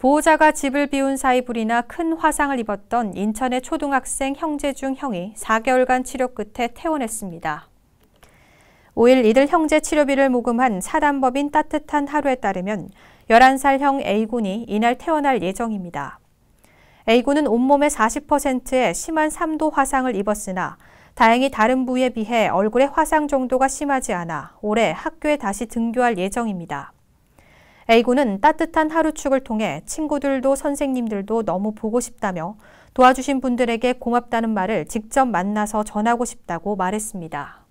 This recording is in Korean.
보호자가 집을 비운 사이 불이나 큰 화상을 입었던 인천의 초등학생 형제 중 형이 4개월간 치료 끝에 퇴원했습니다. 5일 이들 형제 치료비를 모금한 사단법인 따뜻한 하루에 따르면 11살 형 A군이 이날 퇴원할 예정입니다. A군은 온몸의 40%에 심한 3도 화상을 입었으나 다행히 다른 부위에 비해 얼굴의 화상 정도가 심하지 않아 올해 학교에 다시 등교할 예정입니다. A군은 따뜻한 하루축을 통해 친구들도 선생님들도 너무 보고 싶다며 도와주신 분들에게 고맙다는 말을 직접 만나서 전하고 싶다고 말했습니다.